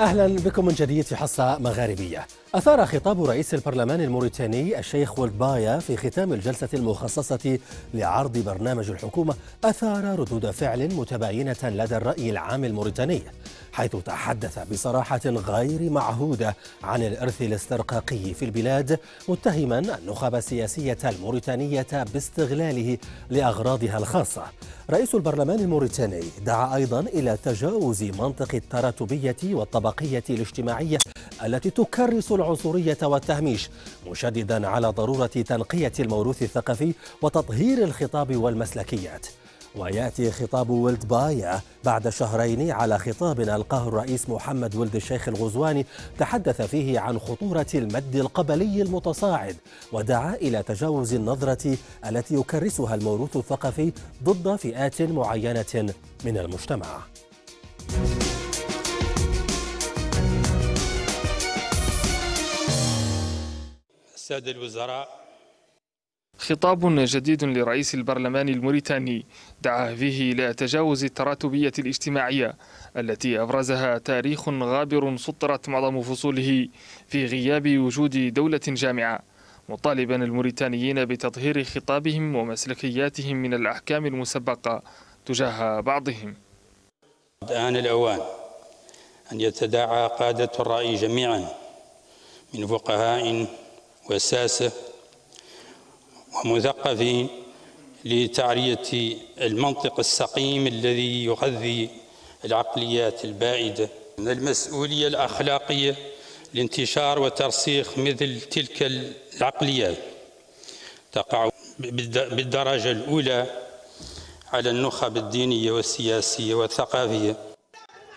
أهلا بكم من جديد في حصة مغاربية أثار خطاب رئيس البرلمان الموريتاني الشيخ ولد بايا في ختام الجلسة المخصصة لعرض برنامج الحكومة أثار ردود فعل متباينة لدى الرأي العام الموريتاني حيث تحدث بصراحة غير معهودة عن الإرث الاسترقاقي في البلاد متهما النخب السياسية الموريتانية باستغلاله لأغراضها الخاصة رئيس البرلمان الموريتاني دعا أيضا إلى تجاوز منطق التراتبية والطبقية الاجتماعية التي تكرس العنصرية والتهميش مشددا على ضرورة تنقية الموروث الثقافي وتطهير الخطاب والمسلكيات وياتي خطاب ولد بايا بعد شهرين على خطاب القاه الرئيس محمد ولد الشيخ الغزواني تحدث فيه عن خطوره المد القبلي المتصاعد ودعا الى تجاوز النظره التي يكرسها الموروث الثقافي ضد فئات معينه من المجتمع السادة الوزراء خطاب جديد لرئيس البرلمان الموريتاني دعا فيه إلى تجاوز التراتبية الاجتماعية التي أبرزها تاريخ غابر سطرت معظم فصوله في غياب وجود دولة جامعة مطالبا الموريتانيين بتطهير خطابهم ومسلكياتهم من الأحكام المسبقة تجاه بعضهم آن الأوان أن يتداعى قادة الرأي جميعا من فقهاء وساسة ومثقف لتعرية المنطق السقيم الذي يغذي العقليات البائدة من المسؤولية الأخلاقية لانتشار وترسيخ مثل تلك العقليات تقع بالدرجة الأولى على النخب الدينية والسياسية والثقافية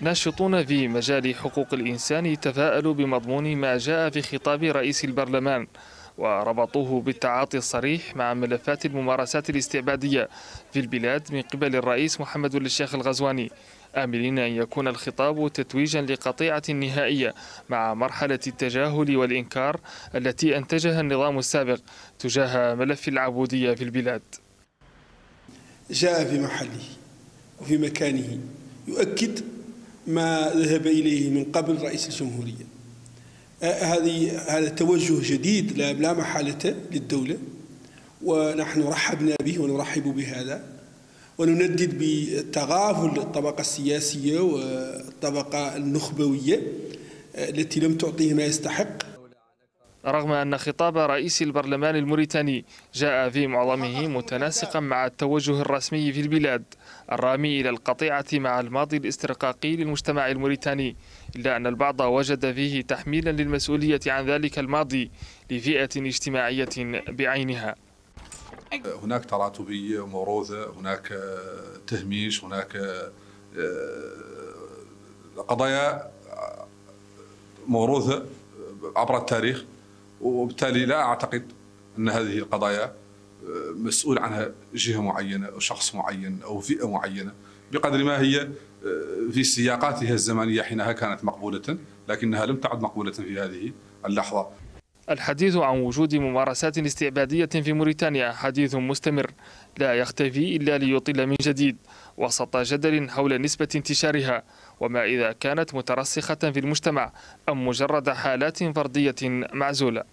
ناشطون في مجال حقوق الإنسان تفاءلوا بمضمون ما جاء في خطاب رئيس البرلمان وربطوه بالتعاطي الصريح مع ملفات الممارسات الاستعبادية في البلاد من قبل الرئيس محمد الشيخ الغزواني آملين أن يكون الخطاب تتويجا لقطيعة نهائية مع مرحلة التجاهل والإنكار التي أنتجها النظام السابق تجاه ملف العبودية في البلاد جاء في محله وفي مكانه يؤكد ما ذهب إليه من قبل رئيس الجمهورية هذه هذا توجه جديد لا محالة للدولة ونحن رحبنا به ونرحب بهذا ونندد بتغافل الطبقة السياسية والطبقة النخبوية التي لم تعطيه ما يستحق رغم أن خطاب رئيس البرلمان الموريتاني جاء في معظمه متناسقا مع التوجه الرسمي في البلاد الرامي إلى القطيعة مع الماضي الاسترقاقي للمجتمع الموريتاني إلا أن البعض وجد فيه تحميلا للمسؤولية عن ذلك الماضي لفئة اجتماعية بعينها هناك تراتبية موروثة هناك تهميش هناك آه، قضايا موروثة عبر التاريخ وبالتالي لا أعتقد أن هذه القضايا مسؤول عنها جهه معينه او شخص معين او فئه معينه بقدر ما هي آه، في سياقاتها الزمنيه حينها كانت مقبوله لكنها لم تعد مقبوله في هذه اللحظه. الحديث عن وجود ممارسات استعباديه في موريتانيا حديث مستمر لا يختفي الا ليطل من جديد وسط جدل حول نسبه انتشارها وما اذا كانت مترسخه في المجتمع ام مجرد حالات فرديه معزوله.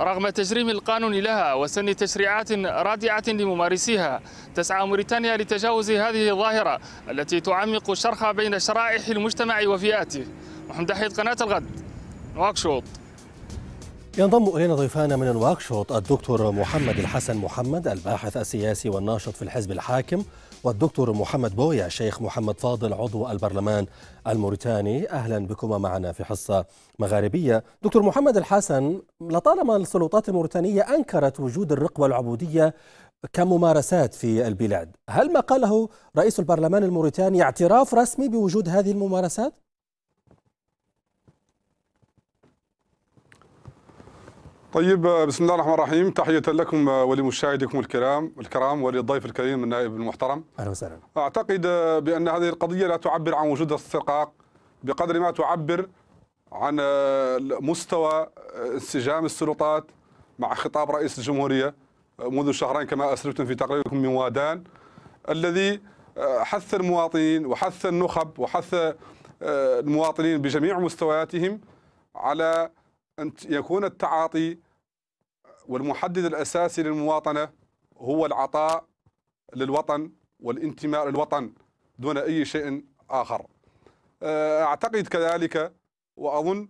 رغم تجريم القانون لها وسن تشريعات رادعة لممارسيها تسعى موريتانيا لتجاوز هذه الظاهرة التي تعمق الشرخ بين شرائح المجتمع وفئاته محمد حيد قناة الغد نواكشوط ينضم إلينا ضيفان من نواكشوط الدكتور محمد الحسن محمد الباحث السياسي والناشط في الحزب الحاكم والدكتور محمد بويا شيخ محمد فاضل عضو البرلمان الموريتاني أهلا بكما معنا في حصة مغاربية دكتور محمد الحسن لطالما السلطات الموريتانية أنكرت وجود الرقبة العبودية كممارسات في البلاد هل ما قاله رئيس البرلمان الموريتاني اعتراف رسمي بوجود هذه الممارسات؟ طيب بسم الله الرحمن الرحيم تحية لكم ولمشاهديكم الكرام الكرام وللضيف الكريم النائب المحترم أهلا وسهلا أعتقد بأن هذه القضية لا تعبر عن وجود استرقاق بقدر ما تعبر عن آه، مستوى آه، انسجام السلطات مع خطاب رئيس الجمهورية آه، منذ شهرين كما أسلفتم في تقريركم من وادان الذي حث المواطنين وحث النخب وحث المواطنين بجميع مستوياتهم على أن يكون التعاطي والمحدد الأساسي للمواطنة هو العطاء للوطن والانتماء للوطن دون أي شيء آخر آه، أعتقد كذلك وأظن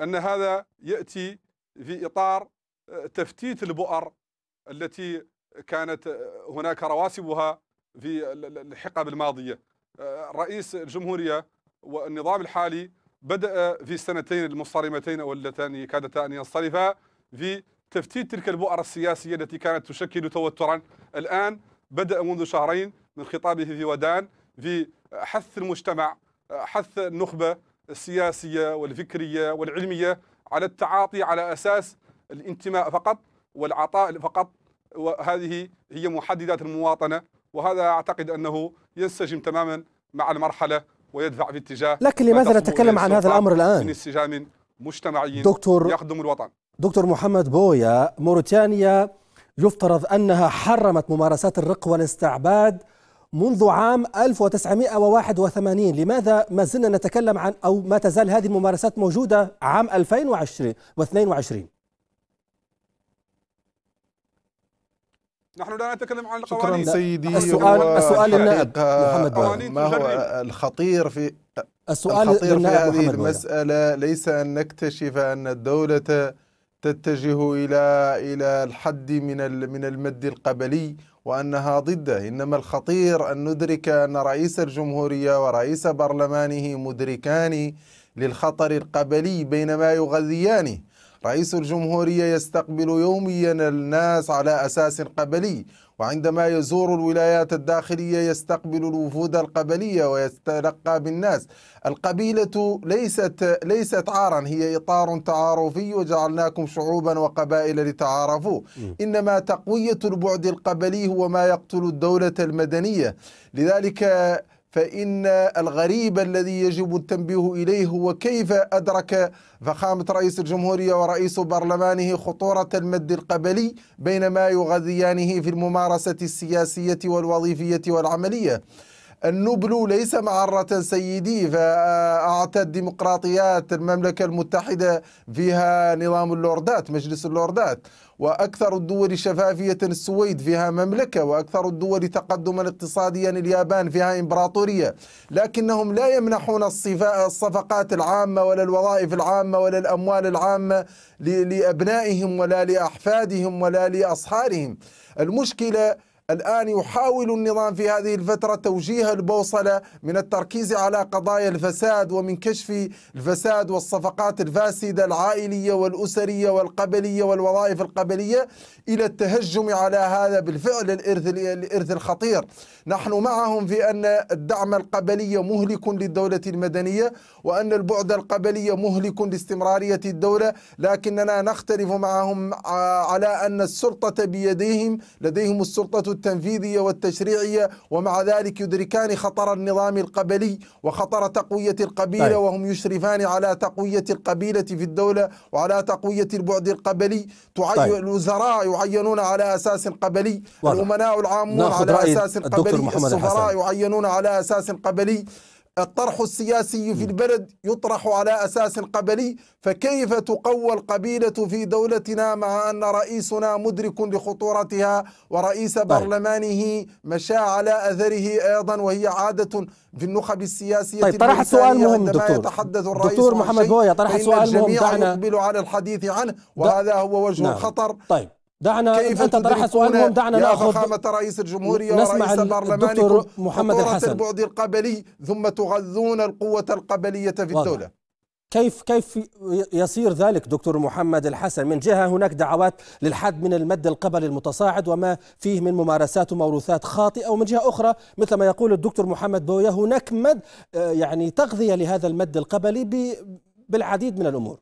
أن هذا يأتي في إطار آه، تفتيت البؤر التي كانت آه، هناك رواسبها في الحقب الماضية رئيس الجمهورية والنظام الحالي بدأ في السنتين المصطرمتين اللتان كادتا أن ينصرفا في تفتيت تلك البؤر السياسية التي كانت تشكل توترا الآن بدأ منذ شهرين من خطابه في ودان في حث المجتمع حث النخبة السياسية والفكرية والعلمية على التعاطي على أساس الانتماء فقط والعطاء فقط وهذه هي محددات المواطنة وهذا أعتقد أنه ينسجم تماما مع المرحلة ويدفع في اتجاه لكن لماذا نتكلم عن هذا الأمر الآن؟ من مجتمعي دكتور يخدم الوطن دكتور محمد بويا موريتانيا يفترض أنها حرمت ممارسات الرق والاستعباد منذ عام 1981 لماذا ما زلنا نتكلم عن أو ما تزال هذه الممارسات موجودة عام 2020 و22 نحن لا نتكلم عن القوانين سيدي السؤال السؤال النائب محمد قوانين ما هو الخطير في السؤال الخطير في هذه المسألة ليس أن نكتشف أن الدولة تتجه إلى إلى الحد من من المد القبلي وأنها ضده إنما الخطير أن ندرك أن رئيس الجمهورية ورئيس برلمانه مدركان للخطر القبلي بينما يغذيانه رئيس الجمهورية يستقبل يوميا الناس على أساس قبلي وعندما يزور الولايات الداخلية يستقبل الوفود القبلية ويتلقى بالناس القبيلة ليست ليست عارا هي إطار تعارفي وجعلناكم شعوبا وقبائل لتعارفوا إنما تقوية البعد القبلي هو ما يقتل الدولة المدنية لذلك فإن الغريب الذي يجب التنبيه إليه هو كيف أدرك فخامة رئيس الجمهورية ورئيس برلمانه خطورة المد القبلي بينما يغذيانه في الممارسة السياسية والوظيفية والعملية النبل ليس معرة سيدي فأعطى الديمقراطيات المملكة المتحدة فيها نظام اللوردات مجلس اللوردات وأكثر الدول شفافية السويد فيها مملكة وأكثر الدول تقدما اقتصاديا اليابان فيها إمبراطورية لكنهم لا يمنحون الصفقات العامة ولا الوظائف العامة ولا الأموال العامة لأبنائهم ولا لأحفادهم ولا لأصحارهم المشكلة الآن يحاول النظام في هذه الفترة توجيه البوصلة من التركيز على قضايا الفساد ومن كشف الفساد والصفقات الفاسدة العائلية والأسرية والقبلية والوظائف القبلية إلى التهجم على هذا بالفعل الإرث, الإرث الخطير نحن معهم في أن الدعم القبلي مهلك للدولة المدنية وأن البعد القبلي مهلك لاستمرارية الدولة لكننا نختلف معهم آه، على أن السلطة بيديهم لديهم السلطة التنفيذية والتشريعية ومع ذلك يدركان خطر النظام القبلي وخطر تقوية القبيلة طيب. وهم يشرفان على تقوية القبيلة في الدولة وعلى تقوية البعد القبلي تعين طيب. الوزراء يعينون على أساس قبلي الأمناء العامون على أساس قبلي السفراء يعينون على أساس قبلي الطرح السياسي في البلد يطرح على أساس قبلي فكيف تقوى القبيلة في دولتنا مع أن رئيسنا مدرك لخطورتها ورئيس طيب. برلمانه مشى على أثره أيضا وهي عادة في النخب السياسية طيب طرح سؤال مهم دكتور يتحدث الرئيس دكتور محمد بويا طرح سؤال مهم دعنا يقبل على الحديث عنه وهذا هو وجه نعم. الخطر طيب دعنا كيف انت طرحت سؤال مهم دعنا ناخذ فخامة رئيس الجمهورية ورئيس البرلمان محمد الحسن البعد القبلي ثم تغذون القوة القبلية في واضح. الدولة كيف كيف يصير ذلك دكتور محمد الحسن من جهه هناك دعوات للحد من المد القبلي المتصاعد وما فيه من ممارسات وموروثات خاطئه ومن جهه اخرى مثل ما يقول الدكتور محمد بويا هناك مد آه، يعني تغذيه لهذا المد القبلي بالعديد من الامور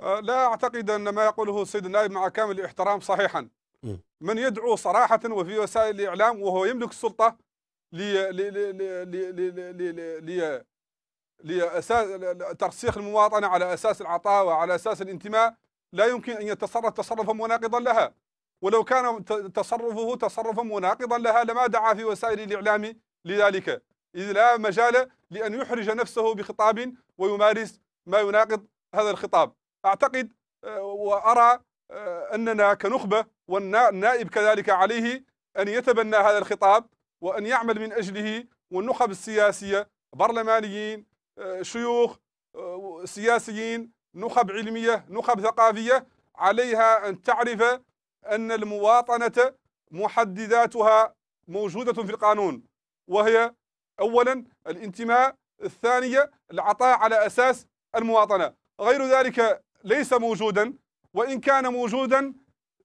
لا أعتقد أن ما يقوله السيد النائب مع كامل الاحترام صحيحا من يدعو صراحة وفي وسائل الإعلام وهو يملك السلطة لترسيخ المواطنة على أساس العطاء وعلى أساس الانتماء لا يمكن أن يتصرف تصرفا مناقضا لها ولو كان تصرفه تصرفا مناقضا لها لما دعا في وسائل الإعلام لذلك إذ لا مجال لأن يحرج نفسه بخطاب ويمارس ما يناقض هذا الخطاب أعتقد آه، وأرى آه، أننا كنخبة والنائب كذلك عليه أن يتبنى هذا الخطاب وأن يعمل من أجله والنخب السياسية برلمانيين آه، شيوخ سياسيين نخب علمية نخب ثقافية عليها أن تعرف أن المواطنة محدداتها موجودة في القانون وهي أولا الانتماء الثانية العطاء على أساس المواطنة غير ذلك ليس موجودا وإن كان موجودا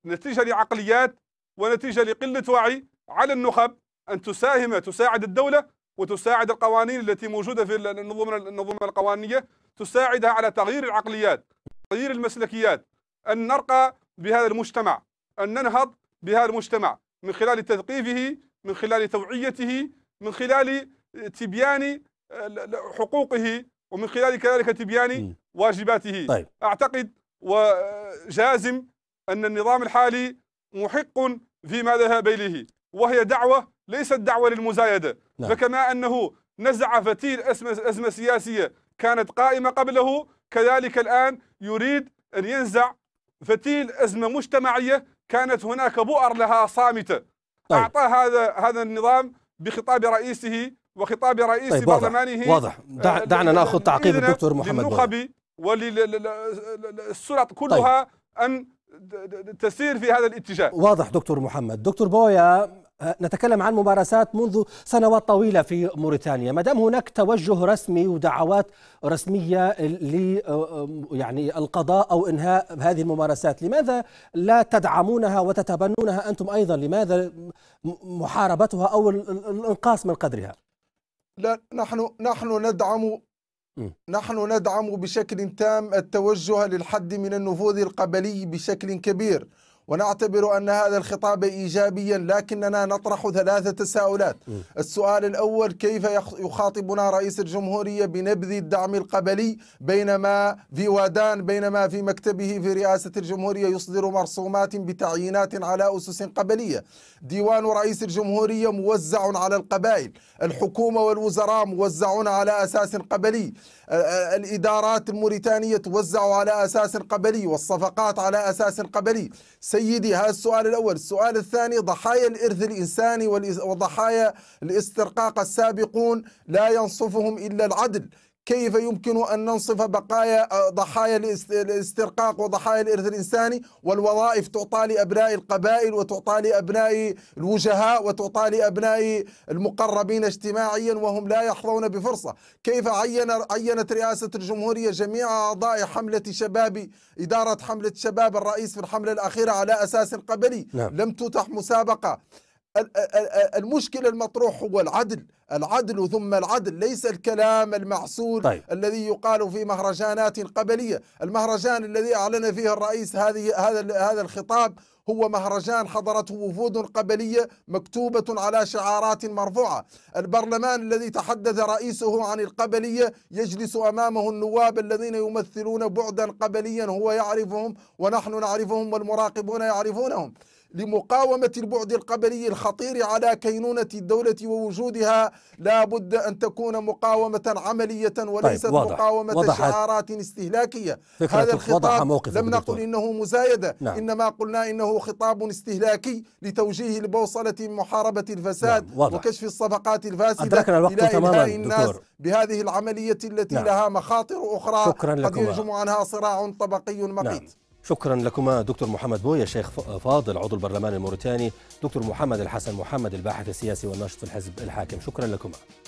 نتيجة لعقليات ونتيجة لقلة وعي على النخب أن تساهم تساعد الدولة وتساعد القوانين التي موجودة في النظم النظم القوانية تساعدها على تغيير العقليات تغيير المسلكيات أن نرقى بهذا المجتمع أن ننهض بهذا المجتمع من خلال تثقيفه من خلال توعيته من خلال تبيان آه، حقوقه ومن خلال كذلك تبيان واجباته طيب. أعتقد وجازم أن النظام الحالي محق فيما ذهب إليه وهي دعوة ليست دعوة للمزايدة نعم. فكما أنه نزع فتيل أزمة, أزمة سياسية كانت قائمة قبله كذلك الآن يريد أن ينزع فتيل أزمة مجتمعية كانت هناك بؤر لها صامتة طيب. أعطى هذا هذا النظام بخطاب رئيسه وخطاب رئيس طيب برلمانه واضح, آه، دعنا ناخذ تعقيب الدكتور محمد للنخب وللسلط كلها طيب. ان تسير في هذا الاتجاه واضح دكتور محمد دكتور بويا آه، نتكلم عن ممارسات منذ سنوات طويلة في موريتانيا ما دام هناك توجه رسمي ودعوات رسمية ل آه، يعني القضاء أو إنهاء هذه الممارسات لماذا لا تدعمونها وتتبنونها أنتم أيضا لماذا محاربتها أو الإنقاص من قدرها لا نحن نحن ندعم نحن ندعم بشكل تام التوجه للحد من النفوذ القبلي بشكل كبير ونعتبر أن هذا الخطاب إيجابيا لكننا نطرح ثلاثه تساؤلات السؤال الأول كيف يخاطبنا رئيس الجمهورية بنبذ الدعم القبلي بينما في ودان بينما في مكتبه في رئاسة الجمهورية يصدر مرسومات بتعيينات على أسس قبلية ديوان رئيس الجمهورية موزع على القبائل الحكومة والوزراء موزعون على أساس قبلي الإدارات الموريتانية توزع على أساس قبلي والصفقات على أساس قبلي سيدي هذا السؤال الأول السؤال الثاني ضحايا الإرث الإنساني وضحايا الاسترقاق السابقون لا ينصفهم إلا العدل كيف يمكن أن ننصف بقايا ضحايا الاسترقاق وضحايا الإرث الإنساني والوظائف تعطى لأبناء القبائل وتعطى لأبناء الوجهاء وتعطى لأبناء المقربين اجتماعيا وهم لا يحظون بفرصة كيف عين عينت رئاسة الجمهورية جميع أعضاء حملة شباب إدارة حملة شباب الرئيس في الحملة الأخيرة على أساس قبلي نعم. لم تتح مسابقة المشكلة المطروح هو العدل العدل ثم العدل ليس الكلام المعسول طيب. الذي يقال في مهرجانات قبلية المهرجان الذي أعلن فيه الرئيس هذه هذا هذا الخطاب هو مهرجان حضرته وفود قبلية مكتوبة على شعارات مرفوعة البرلمان الذي تحدث رئيسه عن القبلية يجلس أمامه النواب الذين يمثلون بعدا قبليا هو يعرفهم ونحن نعرفهم والمراقبون يعرفونهم لمقاومة البعد القبلي الخطير على كينونة الدولة ووجودها لا بد أن تكون مقاومة عملية طيب، وليست طيب واضح. مقاومة وضحت. شعارات استهلاكية هذا الخطاب لم نقل إنه مزايدة نعم. إنما قلنا إنه خطاب استهلاكي لتوجيه البوصلة محاربة الفساد نعم. واضح. وكشف الصفقات الفاسدة إلى إلهاء الناس دكتور. بهذه العملية التي نعم. لها مخاطر أخرى شكرا قد يجمع عنها صراع طبقي مقيت نعم. شكرا لكما دكتور محمد بويا شيخ فاضل عضو البرلمان الموريتاني دكتور محمد الحسن محمد الباحث السياسي والناشط في الحزب الحاكم شكرا لكما